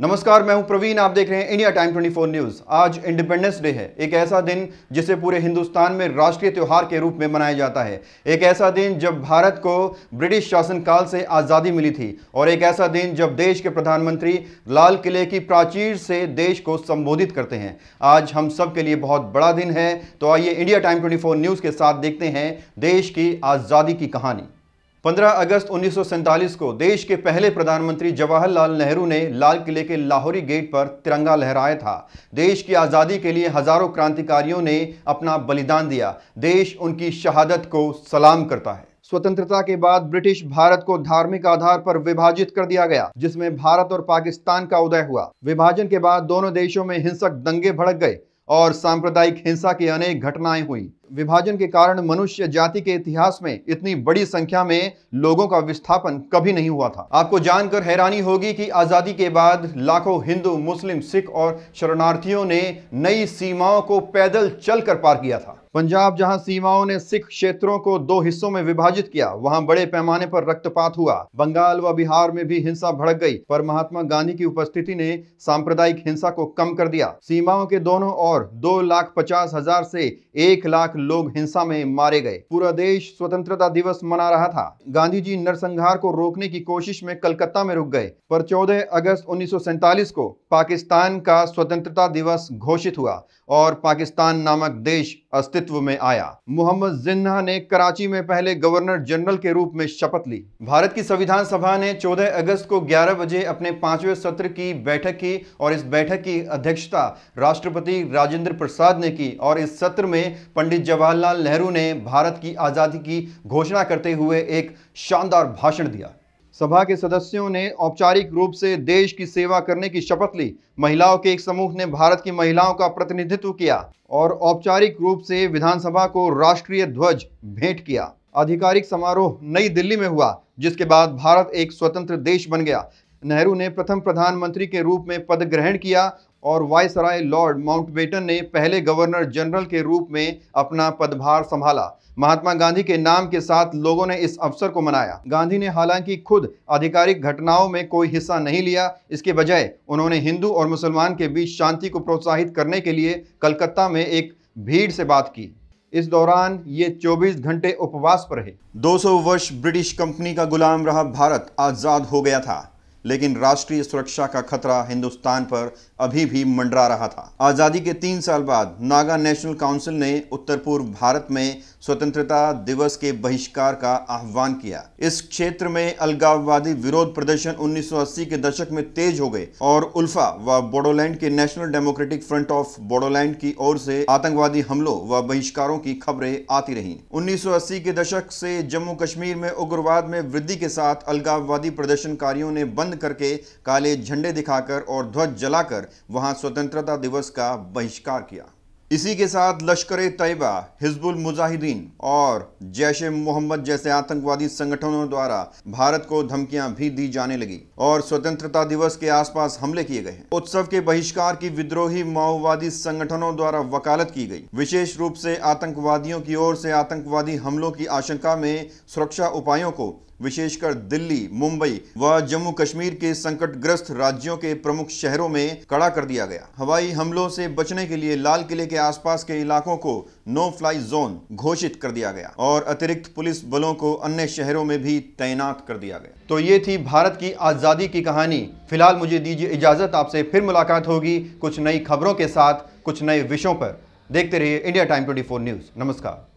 नमस्कार मैं हूं प्रवीण आप देख रहे हैं इंडिया टाइम 24 न्यूज आज इंडिपेंडेंस डे है एक ऐसा दिन जिसे पूरे हिंदुस्तान में राष्ट्रीय त्यौहार के रूप में मनाया जाता है एक ऐसा दिन जब भारत को ब्रिटिश शासनकाल से आज़ादी मिली थी और एक ऐसा दिन जब देश के प्रधानमंत्री लाल किले की प्राचीर से देश को संबोधित करते हैं आज हम सब के लिए बहुत बड़ा दिन है तो आइए इंडिया टाइम ट्वेंटी न्यूज़ के साथ देखते हैं देश की आज़ादी की कहानी 15 अगस्त उन्नीस को देश के पहले प्रधानमंत्री जवाहरलाल नेहरू ने लाल किले के लाहौरी गेट पर तिरंगा लहराया था देश की आज़ादी के लिए हज़ारों क्रांतिकारियों ने अपना बलिदान दिया देश उनकी शहादत को सलाम करता है स्वतंत्रता के बाद ब्रिटिश भारत को धार्मिक आधार पर विभाजित कर दिया गया जिसमें भारत और पाकिस्तान का उदय हुआ विभाजन के बाद दोनों देशों में हिंसक दंगे भड़क गए और सांप्रदायिक हिंसा की अनेक घटनाएं हुई विभाजन के कारण मनुष्य जाति के इतिहास में इतनी बड़ी संख्या में लोगों का विस्थापन कभी नहीं हुआ था आपको जानकर हैरानी होगी कि आज़ादी के बाद लाखों हिंदू मुस्लिम सिख और शरणार्थियों ने नई सीमाओं को पैदल चलकर पार किया था पंजाब जहां सीमाओं ने सिख क्षेत्रों को दो हिस्सों में विभाजित किया वहां बड़े पैमाने पर रक्तपात हुआ बंगाल व बिहार में भी हिंसा भड़क गई पर महात्मा गांधी की उपस्थिति ने सांप्रदायिक हिंसा को कम कर दिया सीमाओं के दोनों ओर दो लाख पचास हजार से एक लाख लोग हिंसा में मारे गए पूरा देश स्वतंत्रता दिवस मना रहा था गांधी जी नरसंहार को रोकने की कोशिश में कलकत्ता में रुक गए पर 14 अगस्त उन्नीस को पाकिस्तान का स्वतंत्रता दिवस घोषित हुआ और पाकिस्तान नामक देश अस्तित्व में आया मोहम्मद जिन्ना ने कराची में पहले गवर्नर जनरल के रूप में शपथ ली भारत की संविधान सभा ने 14 अगस्त को 11 बजे अपने पांचवें सत्र की बैठक की और इस बैठक की अध्यक्षता राष्ट्रपति राजेंद्र प्रसाद ने की और इस सत्र में पंडित जवाहरलाल नेहरू ने भारत की आज़ादी की घोषणा करते हुए एक शानदार भाषण दिया सभा के सदस्यों ने औपचारिक रूप से देश की सेवा करने की शपथ ली महिलाओं के एक समूह ने भारत की महिलाओं का प्रतिनिधित्व किया और औपचारिक रूप से विधानसभा को राष्ट्रीय ध्वज भेंट किया आधिकारिक समारोह नई दिल्ली में हुआ जिसके बाद भारत एक स्वतंत्र देश बन गया नेहरू ने प्रथम प्रधानमंत्री के रूप में पद ग्रहण किया और वायसराय लॉर्ड माउंटबेटन ने पहले गवर्नर जनरल के रूप में अपना पदभार संभाला महात्मा गांधी के नाम के साथ लोगों ने इस अवसर को मनाया गांधी ने हालांकि खुद आधिकारिक घटनाओं में कोई हिस्सा नहीं लिया इसके बजाय उन्होंने हिंदू और मुसलमान के बीच शांति को प्रोत्साहित करने के लिए कलकत्ता में एक भीड़ से बात की इस दौरान ये 24 घंटे उपवास पर रहे 200 वर्ष ब्रिटिश कंपनी का गुलाम रहा भारत आज़ाद हो गया था लेकिन राष्ट्रीय सुरक्षा का खतरा हिंदुस्तान पर अभी भी मंडरा रहा था आज़ादी के तीन साल बाद नागा नेशनल काउंसिल ने उत्तर पूर्व भारत में स्वतंत्रता दिवस के बहिष्कार का आह्वान किया इस क्षेत्र में अलगाववादी विरोध प्रदर्शन 1980 के दशक में तेज हो गए और उल्फा व बोडोलैंड के national democratic front of Bodoland की ओर से आतंकवादी हमलों व बहिष्कारों की खबरें आती रहीं 1980 के दशक से जम्मू कश्मीर में उग्रवाद में वृद्धि के साथ अलगाववादी प्रदर्शनकारियों ने बंद करके काले झंडे दिखाकर और ध्वज जलाकर वहां स्वतंत्रता दिवस का बहिष्कार किया इसी के साथ लश्कर तैयबा हिजबुल मुजाहिदीन और जैश मोहम्मद जैसे आतंकवादी संगठनों द्वारा भारत को धमकियां भी दी जाने लगी और स्वतंत्रता दिवस के आसपास हमले किए गए उत्सव के बहिष्कार की विद्रोही माओवादी संगठनों द्वारा वकालत की गई विशेष रूप से आतंकवादियों की ओर से आतंकवादी हमलों की आशंका में सुरक्षा उपायों को विशेषकर दिल्ली मुंबई व जम्मू कश्मीर के संकटग्रस्त राज्यों के प्रमुख शहरों में कड़ा कर दिया गया हवाई हमलों से बचने के लिए लाल किले के आसपास के इलाकों को नो फ्लाई जोन घोषित कर दिया गया और अतिरिक्त पुलिस बलों को अन्य शहरों में भी तैनात कर दिया गया तो ये थी भारत की आज़ादी की कहानी फिलहाल मुझे दीजिए इजाज़त आपसे फिर मुलाकात होगी कुछ नई खबरों के साथ कुछ नए विषयों पर देखते रहिए इंडिया टाइम ट्वेंटी न्यूज़ नमस्कार